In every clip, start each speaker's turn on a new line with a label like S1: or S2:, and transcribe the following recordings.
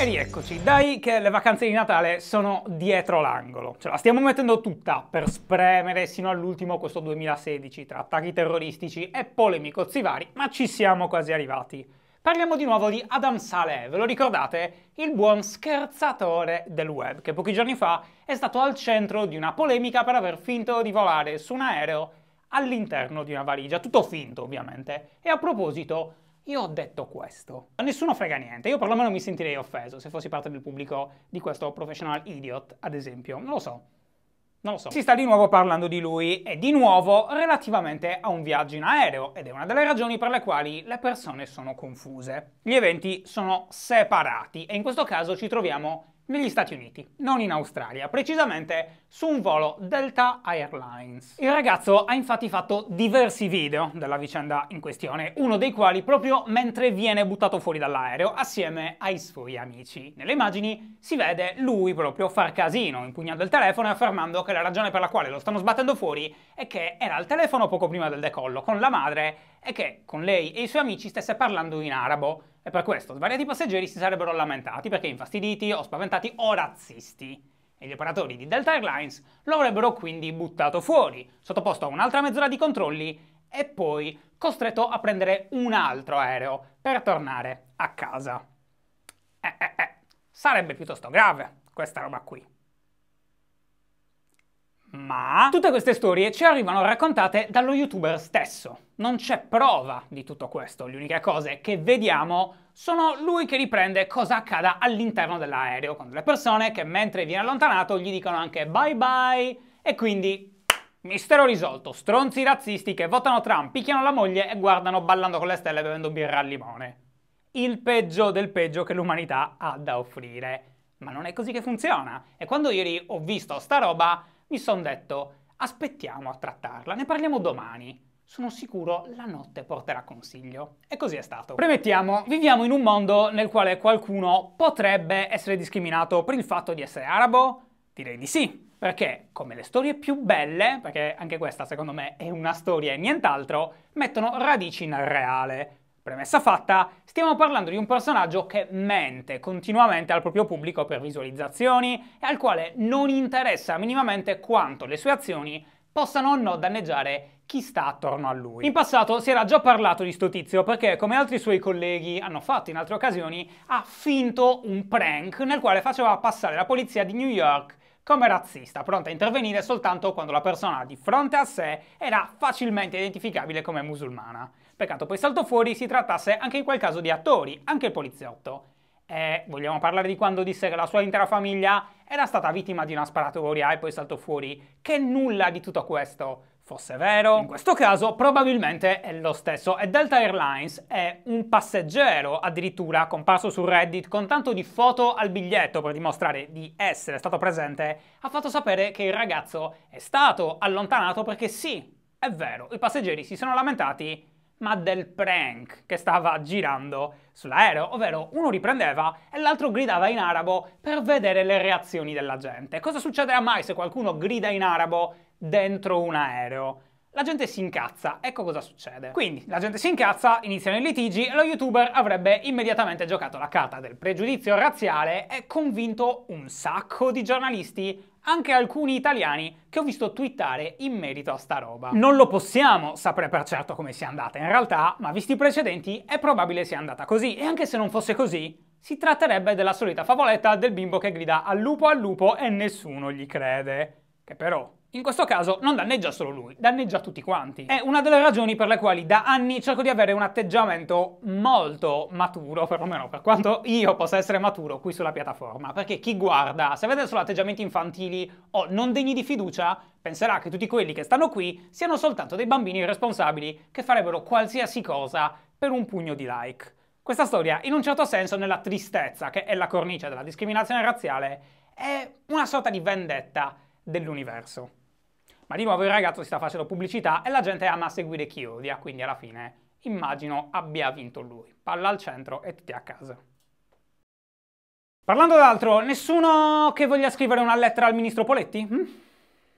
S1: E rieccoci, dai che le vacanze di Natale sono dietro l'angolo. Ce la stiamo mettendo tutta per spremere sino all'ultimo questo 2016 tra attacchi terroristici e polemicozzi vari, ma ci siamo quasi arrivati. Parliamo di nuovo di Adam Saleh, ve lo ricordate? Il buon scherzatore del web, che pochi giorni fa è stato al centro di una polemica per aver finto di volare su un aereo all'interno di una valigia, tutto finto ovviamente. E a proposito, io ho detto questo. A nessuno frega niente, io perlomeno mi sentirei offeso se fossi parte del pubblico di questo professional idiot, ad esempio. Non lo so. Non lo so. Si sta di nuovo parlando di lui e di nuovo relativamente a un viaggio in aereo ed è una delle ragioni per le quali le persone sono confuse. Gli eventi sono separati e in questo caso ci troviamo negli Stati Uniti, non in Australia, precisamente su un volo Delta Airlines. Il ragazzo ha infatti fatto diversi video della vicenda in questione, uno dei quali proprio mentre viene buttato fuori dall'aereo assieme ai suoi amici. Nelle immagini si vede lui proprio far casino, impugnando il telefono e affermando che la ragione per la quale lo stanno sbattendo fuori è che era al telefono poco prima del decollo con la madre e che con lei e i suoi amici stesse parlando in arabo e per questo svariati passeggeri si sarebbero lamentati perché infastiditi o spaventati o razzisti. E gli operatori di Delta Airlines lo avrebbero quindi buttato fuori, sottoposto a un'altra mezz'ora di controlli e poi costretto a prendere un altro aereo per tornare a casa. Eh eh eh, sarebbe piuttosto grave questa roba qui ma tutte queste storie ci arrivano raccontate dallo youtuber stesso. Non c'è prova di tutto questo, le uniche cose che vediamo sono lui che riprende cosa accada all'interno dell'aereo, con delle persone che mentre viene allontanato gli dicono anche bye bye e quindi Mistero risolto, stronzi razzisti che votano Trump, picchiano la moglie e guardano ballando con le stelle bevendo birra al limone. Il peggio del peggio che l'umanità ha da offrire. Ma non è così che funziona. E quando ieri ho visto sta roba, mi sono detto aspettiamo a trattarla, ne parliamo domani. Sono sicuro la notte porterà consiglio. E così è stato. Premettiamo, viviamo in un mondo nel quale qualcuno potrebbe essere discriminato per il fatto di essere arabo? Direi di sì. Perché, come le storie più belle, perché anche questa secondo me è una storia e nient'altro, mettono radici nel reale. Premessa fatta, stiamo parlando di un personaggio che mente continuamente al proprio pubblico per visualizzazioni e al quale non interessa minimamente quanto le sue azioni possano o no danneggiare chi sta attorno a lui. In passato si era già parlato di sto tizio perché, come altri suoi colleghi hanno fatto in altre occasioni, ha finto un prank nel quale faceva passare la polizia di New York come razzista, pronta a intervenire soltanto quando la persona di fronte a sé era facilmente identificabile come musulmana. Peccato poi saltò fuori si trattasse anche in quel caso di attori, anche il poliziotto. E vogliamo parlare di quando disse che la sua intera famiglia era stata vittima di una sparatoria e poi saltò fuori? Che nulla di tutto questo! fosse vero. In questo caso probabilmente è lo stesso e Delta Airlines è un passeggero addirittura comparso su Reddit con tanto di foto al biglietto per dimostrare di essere stato presente, ha fatto sapere che il ragazzo è stato allontanato perché sì, è vero, i passeggeri si sono lamentati ma del prank che stava girando sull'aereo, ovvero uno riprendeva e l'altro gridava in arabo per vedere le reazioni della gente. Cosa succederà mai se qualcuno grida in arabo dentro un aereo. La gente si incazza, ecco cosa succede. Quindi la gente si incazza, iniziano i litigi e lo youtuber avrebbe immediatamente giocato la carta del pregiudizio razziale e convinto un sacco di giornalisti, anche alcuni italiani, che ho visto twittare in merito a sta roba. Non lo possiamo sapere per certo come sia andata in realtà, ma visti i precedenti è probabile sia andata così e anche se non fosse così, si tratterebbe della solita favoletta del bimbo che grida al lupo al lupo e nessuno gli crede. Che però in questo caso non danneggia solo lui, danneggia tutti quanti. È una delle ragioni per le quali da anni cerco di avere un atteggiamento molto maturo, perlomeno per quanto io possa essere maturo qui sulla piattaforma, perché chi guarda, se vede solo atteggiamenti infantili o non degni di fiducia, penserà che tutti quelli che stanno qui siano soltanto dei bambini irresponsabili che farebbero qualsiasi cosa per un pugno di like. Questa storia, in un certo senso, nella tristezza, che è la cornice della discriminazione razziale, è una sorta di vendetta dell'universo. Ma di nuovo il ragazzo si sta facendo pubblicità e la gente ama seguire chi odia, quindi alla fine immagino abbia vinto lui. Palla al centro e tutti a casa. Parlando d'altro, nessuno che voglia scrivere una lettera al ministro Poletti? Hm?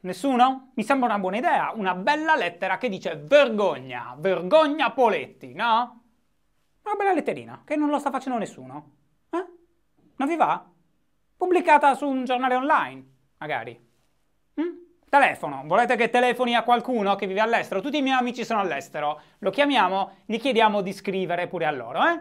S1: Nessuno? Mi sembra una buona idea, una bella lettera che dice vergogna, vergogna Poletti, no? Una bella letterina, che non lo sta facendo nessuno. Eh? Non vi va? Pubblicata su un giornale online, magari. Hm? Telefono, volete che telefoni a qualcuno che vive all'estero? Tutti i miei amici sono all'estero, lo chiamiamo, gli chiediamo di scrivere pure a loro, eh?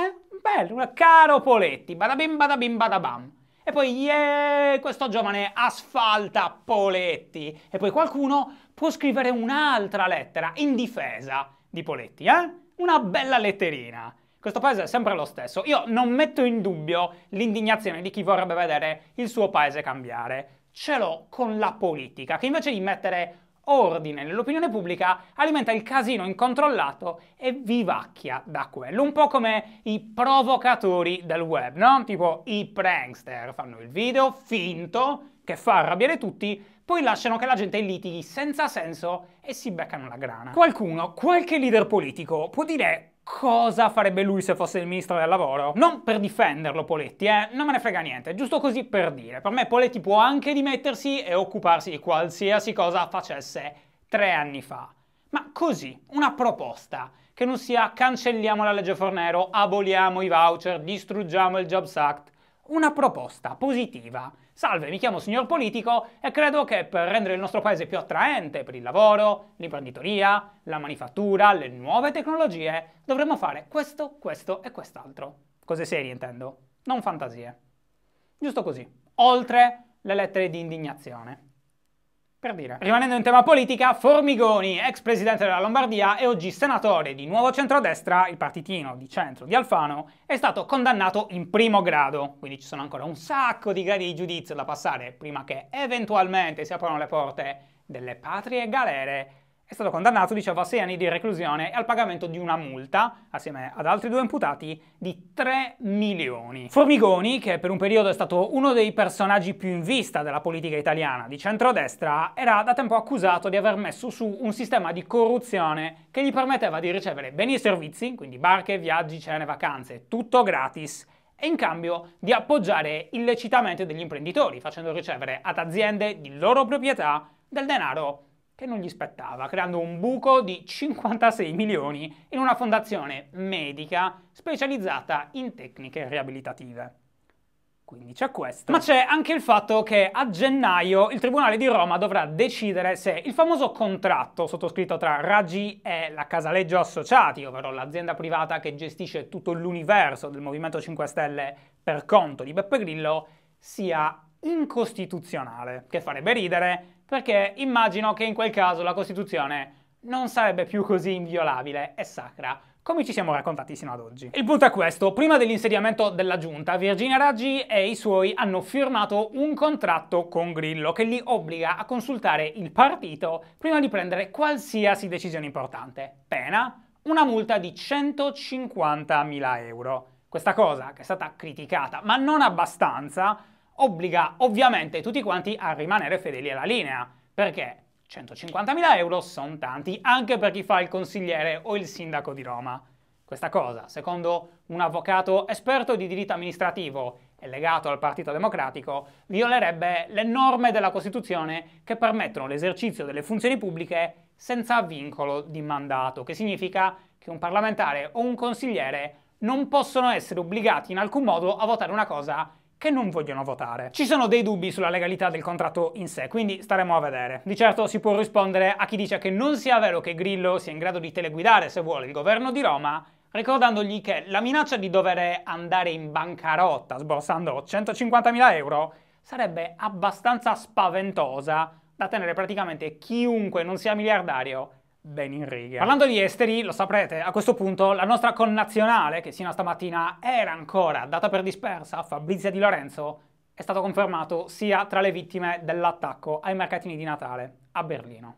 S1: Eh? Bello, caro Poletti, badabim badabim badabam. E poi, yeah, questo giovane asfalta Poletti. E poi qualcuno può scrivere un'altra lettera in difesa di Poletti, eh? Una bella letterina. Questo paese è sempre lo stesso. Io non metto in dubbio l'indignazione di chi vorrebbe vedere il suo paese cambiare ce l'ho con la politica, che invece di mettere ordine nell'opinione pubblica alimenta il casino incontrollato e vivacchia da quello, un po' come i provocatori del web, no? Tipo i prankster fanno il video finto che fa arrabbiare tutti, poi lasciano che la gente litighi senza senso e si beccano la grana. Qualcuno, qualche leader politico, può dire cosa farebbe lui se fosse il ministro del lavoro. Non per difenderlo Poletti, eh, non me ne frega niente, giusto così per dire. Per me Poletti può anche dimettersi e occuparsi di qualsiasi cosa facesse tre anni fa. Ma così, una proposta, che non sia cancelliamo la legge Fornero, aboliamo i voucher, distruggiamo il Jobs Act, una proposta positiva. Salve, mi chiamo signor politico e credo che per rendere il nostro paese più attraente per il lavoro, l'imprenditoria, la manifattura, le nuove tecnologie, dovremmo fare questo, questo e quest'altro. Cose serie intendo, non fantasie. Giusto così, oltre le lettere di indignazione. Per dire. Rimanendo in tema politica, Formigoni, ex presidente della Lombardia e oggi senatore di Nuovo Centrodestra, il partitino di centro di Alfano, è stato condannato in primo grado. Quindi ci sono ancora un sacco di gradi di giudizio da passare prima che eventualmente si aprano le porte delle patrie galere è stato condannato, dicevo, a sei anni di reclusione e al pagamento di una multa, assieme ad altri due imputati, di 3 milioni. Formigoni, che per un periodo è stato uno dei personaggi più in vista della politica italiana di centrodestra, era da tempo accusato di aver messo su un sistema di corruzione che gli permetteva di ricevere beni e servizi, quindi barche, viaggi, cene, vacanze, tutto gratis, e in cambio di appoggiare illecitamente degli imprenditori, facendo ricevere ad aziende di loro proprietà del denaro che non gli spettava, creando un buco di 56 milioni in una fondazione medica specializzata in tecniche riabilitative. Quindi c'è questo. Ma c'è anche il fatto che a gennaio il Tribunale di Roma dovrà decidere se il famoso contratto sottoscritto tra Raggi e la Casaleggio Associati, ovvero l'azienda privata che gestisce tutto l'universo del Movimento 5 Stelle per conto di Beppe Grillo, sia incostituzionale, che farebbe ridere perché immagino che in quel caso la Costituzione non sarebbe più così inviolabile e sacra come ci siamo raccontati sino ad oggi. Il punto è questo, prima dell'insediamento della giunta, Virginia Raggi e i suoi hanno firmato un contratto con Grillo che li obbliga a consultare il partito prima di prendere qualsiasi decisione importante. Pena? Una multa di 150.000 euro. Questa cosa, che è stata criticata, ma non abbastanza, obbliga ovviamente tutti quanti a rimanere fedeli alla linea, perché 150.000 euro sono tanti anche per chi fa il consigliere o il sindaco di Roma. Questa cosa, secondo un avvocato esperto di diritto amministrativo e legato al Partito Democratico, violerebbe le norme della Costituzione che permettono l'esercizio delle funzioni pubbliche senza vincolo di mandato, che significa che un parlamentare o un consigliere non possono essere obbligati in alcun modo a votare una cosa che non vogliono votare. Ci sono dei dubbi sulla legalità del contratto in sé, quindi staremo a vedere. Di certo si può rispondere a chi dice che non sia vero che Grillo sia in grado di teleguidare, se vuole, il governo di Roma, ricordandogli che la minaccia di dover andare in bancarotta sborsando 150.000 euro sarebbe abbastanza spaventosa da tenere praticamente chiunque non sia miliardario ben in riga. Parlando di esteri, lo saprete, a questo punto la nostra connazionale, che sino a stamattina era ancora data per dispersa, Fabrizia Di Lorenzo, è stato confermato sia tra le vittime dell'attacco ai mercatini di Natale a Berlino.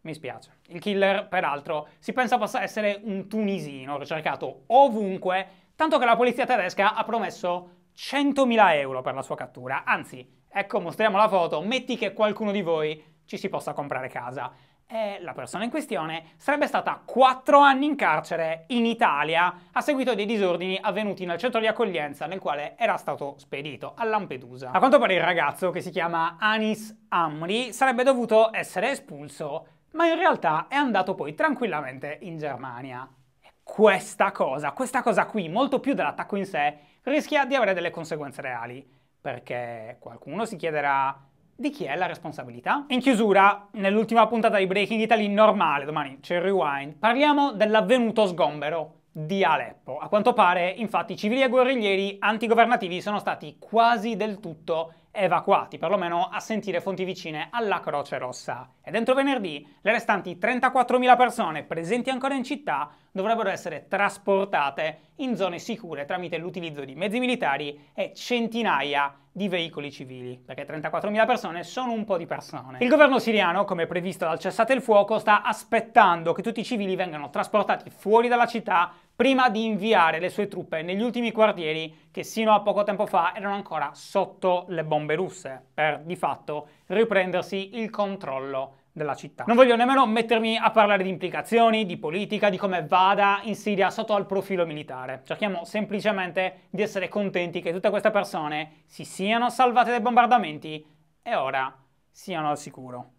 S1: Mi spiace. Il killer, peraltro, si pensa possa essere un tunisino ricercato ovunque, tanto che la polizia tedesca ha promesso 100.000 euro per la sua cattura. Anzi, ecco, mostriamo la foto, metti che qualcuno di voi ci si possa comprare casa. E la persona in questione sarebbe stata 4 anni in carcere in Italia a seguito dei disordini avvenuti nel centro di accoglienza nel quale era stato spedito, a Lampedusa. A quanto pare il ragazzo, che si chiama Anis Amri, sarebbe dovuto essere espulso, ma in realtà è andato poi tranquillamente in Germania. E questa cosa, questa cosa qui, molto più dell'attacco in sé, rischia di avere delle conseguenze reali, perché qualcuno si chiederà di chi è la responsabilità? In chiusura, nell'ultima puntata di Breaking Italy normale, domani c'è il rewind, parliamo dell'avvenuto sgombero di Aleppo. A quanto pare, infatti, civili e guerriglieri antigovernativi sono stati quasi del tutto evacuati, perlomeno a sentire fonti vicine alla Croce Rossa. E dentro venerdì le restanti 34.000 persone presenti ancora in città dovrebbero essere trasportate in zone sicure tramite l'utilizzo di mezzi militari e centinaia di veicoli civili, perché 34.000 persone sono un po' di persone. Il governo siriano, come previsto dal cessate il fuoco, sta aspettando che tutti i civili vengano trasportati fuori dalla città prima di inviare le sue truppe negli ultimi quartieri che sino a poco tempo fa erano ancora sotto le bombe russe, per di fatto riprendersi il controllo della città. Non voglio nemmeno mettermi a parlare di implicazioni, di politica, di come vada in Siria sotto al profilo militare. Cerchiamo semplicemente di essere contenti che tutte queste persone si siano salvate dai bombardamenti e ora siano al sicuro.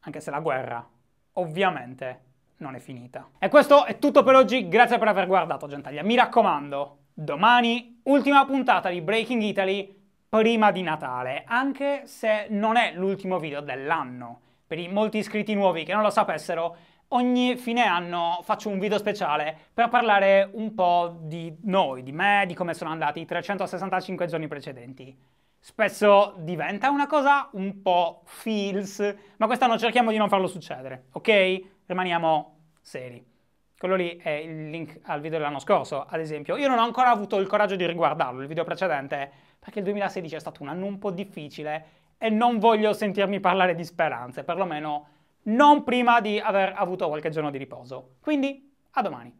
S1: Anche se la guerra, ovviamente, non è finita. E questo è tutto per oggi, grazie per aver guardato Gentaglia. Mi raccomando, domani ultima puntata di Breaking Italy prima di Natale, anche se non è l'ultimo video dell'anno. Per i molti iscritti nuovi che non lo sapessero, ogni fine anno faccio un video speciale per parlare un po' di noi, di me, di come sono andati i 365 giorni precedenti. Spesso diventa una cosa un po' feels, ma quest'anno cerchiamo di non farlo succedere, ok? rimaniamo seri. Quello lì è il link al video dell'anno scorso, ad esempio. Io non ho ancora avuto il coraggio di riguardarlo, il video precedente, perché il 2016 è stato un anno un po' difficile e non voglio sentirmi parlare di speranze, perlomeno non prima di aver avuto qualche giorno di riposo. Quindi, a domani.